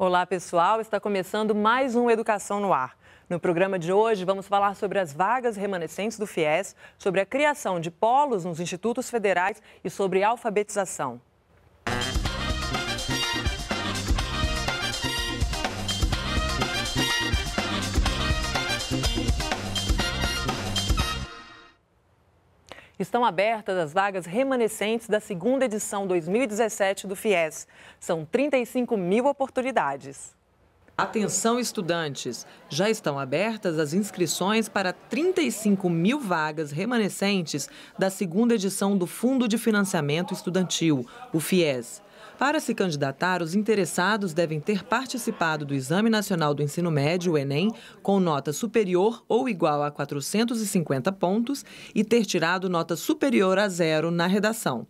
Olá, pessoal. Está começando mais um Educação no Ar. No programa de hoje, vamos falar sobre as vagas remanescentes do FIES, sobre a criação de polos nos institutos federais e sobre alfabetização. estão abertas as vagas remanescentes da segunda edição 2017 do FIES. São 35 mil oportunidades. Atenção, estudantes! Já estão abertas as inscrições para 35 mil vagas remanescentes da segunda edição do Fundo de Financiamento Estudantil, o FIES. Para se candidatar, os interessados devem ter participado do Exame Nacional do Ensino Médio, o Enem, com nota superior ou igual a 450 pontos e ter tirado nota superior a zero na redação.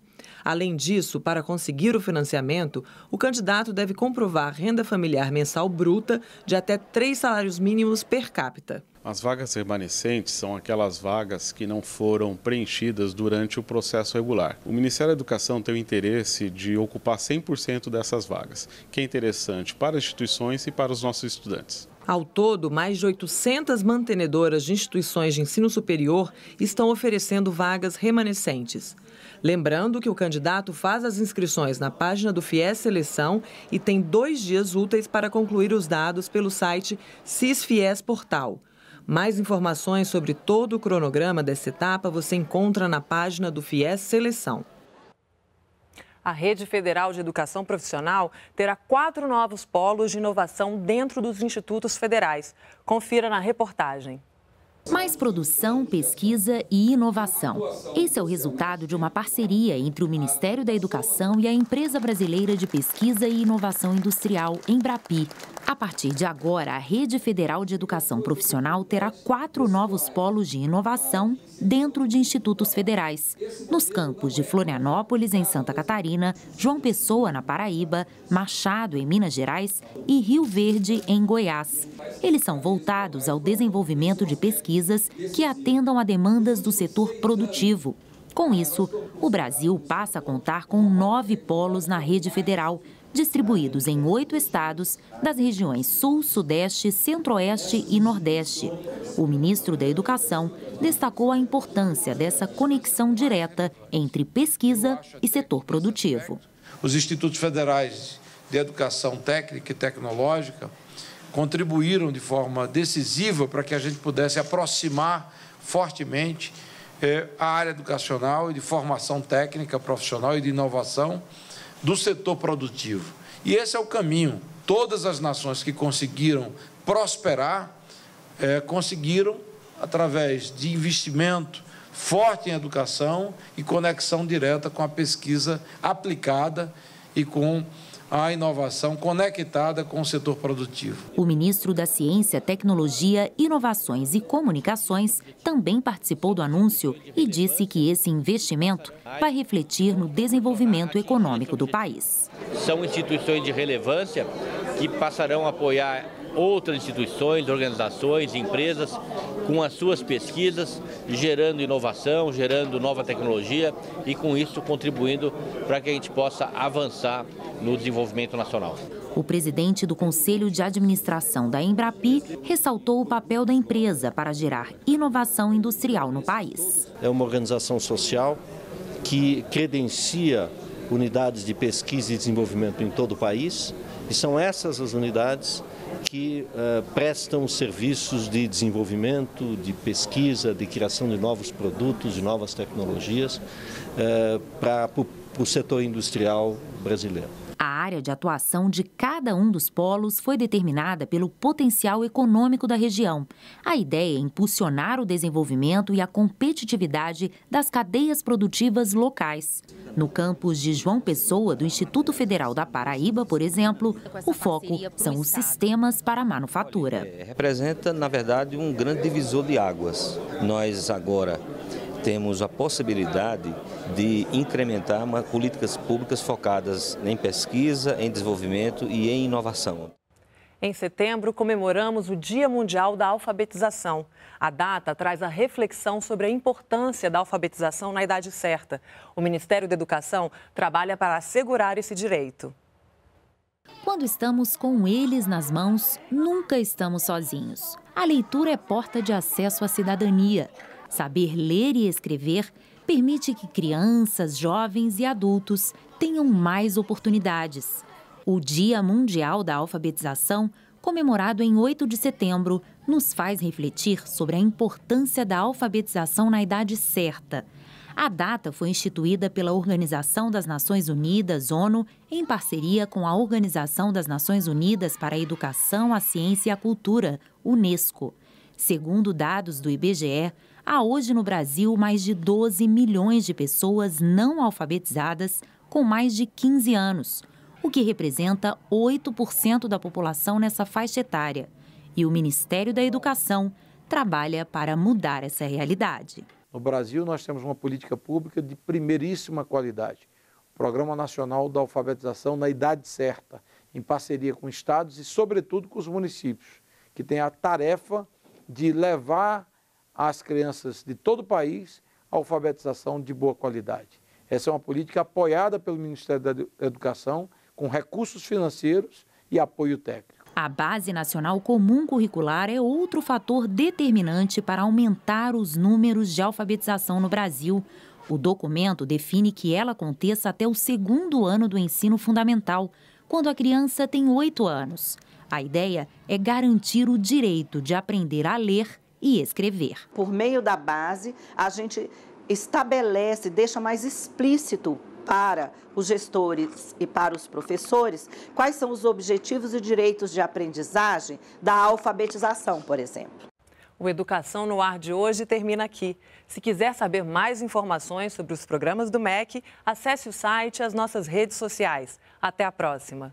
Além disso, para conseguir o financiamento, o candidato deve comprovar renda familiar mensal bruta de até três salários mínimos per capita. As vagas remanescentes são aquelas vagas que não foram preenchidas durante o processo regular. O Ministério da Educação tem o interesse de ocupar 100% dessas vagas, que é interessante para instituições e para os nossos estudantes. Ao todo, mais de 800 mantenedoras de instituições de ensino superior estão oferecendo vagas remanescentes. Lembrando que o candidato faz as inscrições na página do FIES Seleção e tem dois dias úteis para concluir os dados pelo site CISFIES Portal. Mais informações sobre todo o cronograma dessa etapa você encontra na página do FIES Seleção a Rede Federal de Educação Profissional terá quatro novos polos de inovação dentro dos institutos federais. Confira na reportagem. Mais produção, pesquisa e inovação. Esse é o resultado de uma parceria entre o Ministério da Educação e a Empresa Brasileira de Pesquisa e Inovação Industrial, Embrapi. A partir de agora, a Rede Federal de Educação Profissional terá quatro novos polos de inovação dentro de institutos federais, nos campos de Florianópolis, em Santa Catarina, João Pessoa, na Paraíba, Machado, em Minas Gerais e Rio Verde, em Goiás. Eles são voltados ao desenvolvimento de pesquisa pesquisas que atendam a demandas do setor produtivo. Com isso, o Brasil passa a contar com nove polos na rede federal, distribuídos em oito estados das regiões Sul, Sudeste, Centro-Oeste e Nordeste. O ministro da Educação destacou a importância dessa conexão direta entre pesquisa e setor produtivo. Os institutos federais de educação técnica e tecnológica contribuíram de forma decisiva para que a gente pudesse aproximar fortemente eh, a área educacional e de formação técnica profissional e de inovação do setor produtivo. E esse é o caminho. Todas as nações que conseguiram prosperar eh, conseguiram, através de investimento forte em educação e conexão direta com a pesquisa aplicada e com à inovação conectada com o setor produtivo. O ministro da Ciência, Tecnologia, Inovações e Comunicações também participou do anúncio e disse que esse investimento vai refletir no desenvolvimento econômico do país. São instituições de relevância que passarão a apoiar outras instituições, organizações, empresas com as suas pesquisas, gerando inovação, gerando nova tecnologia e com isso contribuindo para que a gente possa avançar no desenvolvimento nacional. O presidente do Conselho de Administração da Embrapi ressaltou o papel da empresa para gerar inovação industrial no país. É uma organização social que credencia unidades de pesquisa e desenvolvimento em todo o país, e são essas as unidades que uh, prestam serviços de desenvolvimento, de pesquisa, de criação de novos produtos, de novas tecnologias uh, para o setor industrial brasileiro. A área de atuação de cada um dos polos foi determinada pelo potencial econômico da região. A ideia é impulsionar o desenvolvimento e a competitividade das cadeias produtivas locais. No campus de João Pessoa, do Instituto Federal da Paraíba, por exemplo, o foco são os sistemas para a manufatura. É, representa, na verdade, um grande divisor de águas. Nós agora temos a possibilidade de incrementar políticas públicas focadas em pesquisa, em desenvolvimento e em inovação. Em setembro, comemoramos o Dia Mundial da Alfabetização. A data traz a reflexão sobre a importância da alfabetização na idade certa. O Ministério da Educação trabalha para assegurar esse direito. Quando estamos com eles nas mãos, nunca estamos sozinhos. A leitura é porta de acesso à cidadania. Saber ler e escrever permite que crianças, jovens e adultos tenham mais oportunidades. O Dia Mundial da Alfabetização, comemorado em 8 de setembro, nos faz refletir sobre a importância da alfabetização na idade certa. A data foi instituída pela Organização das Nações Unidas, ONU, em parceria com a Organização das Nações Unidas para a Educação, a Ciência e a Cultura, UNESCO. Segundo dados do IBGE, há hoje no Brasil mais de 12 milhões de pessoas não alfabetizadas com mais de 15 anos, o que representa 8% da população nessa faixa etária. E o Ministério da Educação trabalha para mudar essa realidade. No Brasil, nós temos uma política pública de primeiríssima qualidade. O Programa Nacional da Alfabetização na Idade Certa, em parceria com estados e, sobretudo, com os municípios, que tem a tarefa de levar as crianças de todo o país à alfabetização de boa qualidade. Essa é uma política apoiada pelo Ministério da Educação, com recursos financeiros e apoio técnico. A Base Nacional Comum Curricular é outro fator determinante para aumentar os números de alfabetização no Brasil. O documento define que ela aconteça até o segundo ano do ensino fundamental, quando a criança tem oito anos. A ideia é garantir o direito de aprender a ler e escrever. Por meio da base, a gente estabelece, deixa mais explícito para os gestores e para os professores quais são os objetivos e direitos de aprendizagem da alfabetização, por exemplo. O Educação no Ar de hoje termina aqui. Se quiser saber mais informações sobre os programas do MEC, acesse o site e as nossas redes sociais. Até a próxima!